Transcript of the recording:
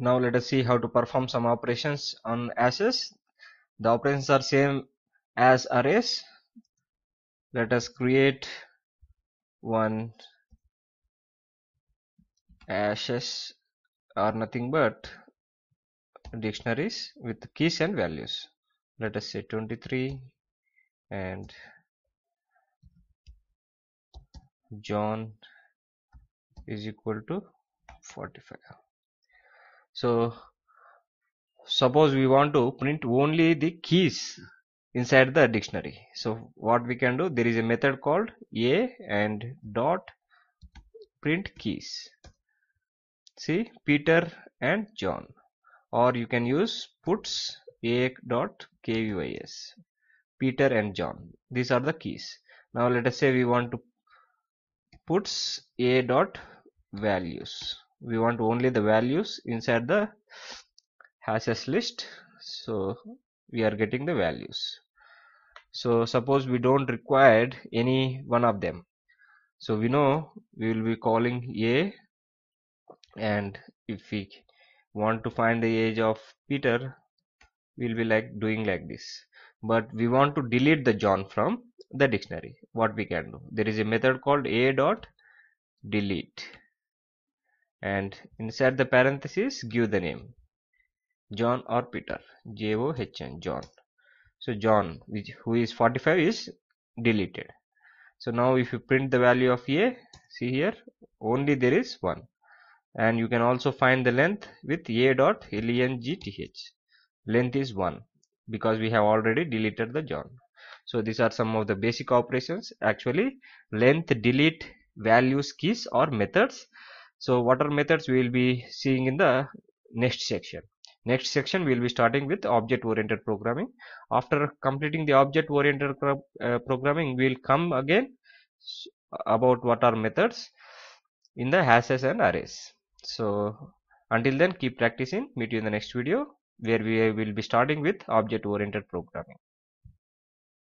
now let us see how to perform some operations on hashes. the operations are same as arrays let us create one hashes are nothing but dictionaries with keys and values let us say 23 and John is equal to 45 so suppose we want to print only the keys inside the dictionary so what we can do there is a method called a and dot print keys see Peter and John or you can use puts a dot keys. Peter and John these are the keys now let us say we want to puts a dot values we want only the values inside the hashes list so we are getting the values so suppose we don't require any one of them so we know we will be calling a and if we want to find the age of peter we'll be like doing like this but we want to delete the john from the dictionary what we can do there is a method called a dot delete and inside the parenthesis give the name John or Peter J O H N John so John which who is 45 is deleted so now if you print the value of a see here only there is one and you can also find the length with a dot length length is one because we have already deleted the John so these are some of the basic operations actually length delete values keys or methods so what are methods we will be seeing in the next section next section we will be starting with object oriented programming after completing the object oriented uh, programming we will come again about what are methods in the hashes and arrays so until then keep practicing meet you in the next video where we will be starting with object oriented programming